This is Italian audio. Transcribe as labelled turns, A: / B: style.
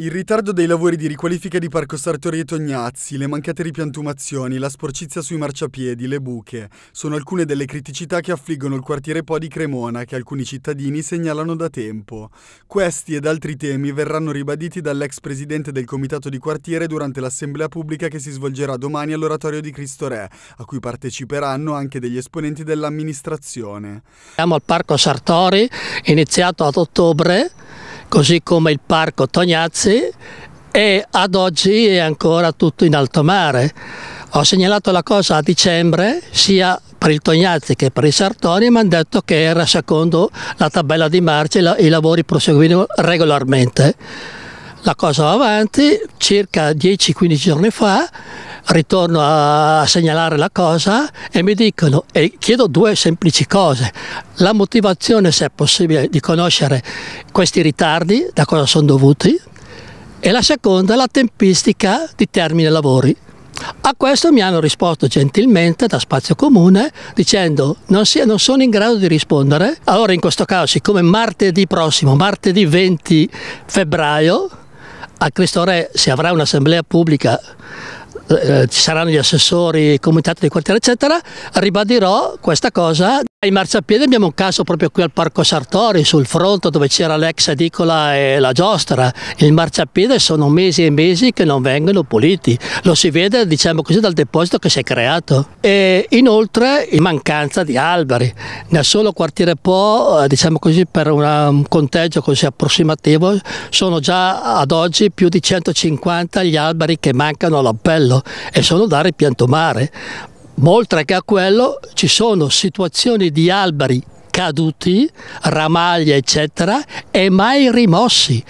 A: Il ritardo dei lavori di riqualifica di Parco Sartori e Tognazzi, le mancate ripiantumazioni, la sporcizia sui marciapiedi, le buche, sono alcune delle criticità che affliggono il quartiere Po di Cremona che alcuni cittadini segnalano da tempo. Questi ed altri temi verranno ribaditi dall'ex presidente del comitato di quartiere durante l'assemblea pubblica che si svolgerà domani all'oratorio di Cristo Re, a cui parteciperanno anche degli esponenti dell'amministrazione.
B: Siamo al Parco Sartori, iniziato ad ottobre, così come il parco Tognazzi e ad oggi è ancora tutto in alto mare. Ho segnalato la cosa a dicembre sia per il Tognazzi che per il Sartori e mi hanno detto che era secondo la tabella di marcia i lavori proseguivano regolarmente la cosa va avanti, circa 10-15 giorni fa ritorno a segnalare la cosa e mi dicono e chiedo due semplici cose. La motivazione, se è possibile, di conoscere questi ritardi, da cosa sono dovuti, e la seconda la tempistica di termine lavori. A questo mi hanno risposto gentilmente da Spazio Comune dicendo non, sia, non, sono in grado di rispondere. Allora in questo caso, siccome martedì prossimo, martedì 20 febbraio, a quest'ora se avrà un'assemblea pubblica eh, eh, ci saranno gli assessori, il comitato di quartiere eccetera, ribadirò questa cosa ai marciapiedi abbiamo un caso proprio qui al Parco Sartori, sul fronte dove c'era l'ex edicola e la giostra. Il marciapiede sono mesi e mesi che non vengono puliti. Lo si vede, diciamo così, dal deposito che si è creato. E inoltre in mancanza di alberi. Nel solo quartiere Po, eh, diciamo così, per una, un um, conteggio così approssimativo, sono già ad oggi più di 150 gli alberi che mancano all'appello e sono da ripiantumare. Ma oltre che a quello ci sono situazioni di alberi caduti,
A: ramaglie eccetera e mai rimossi.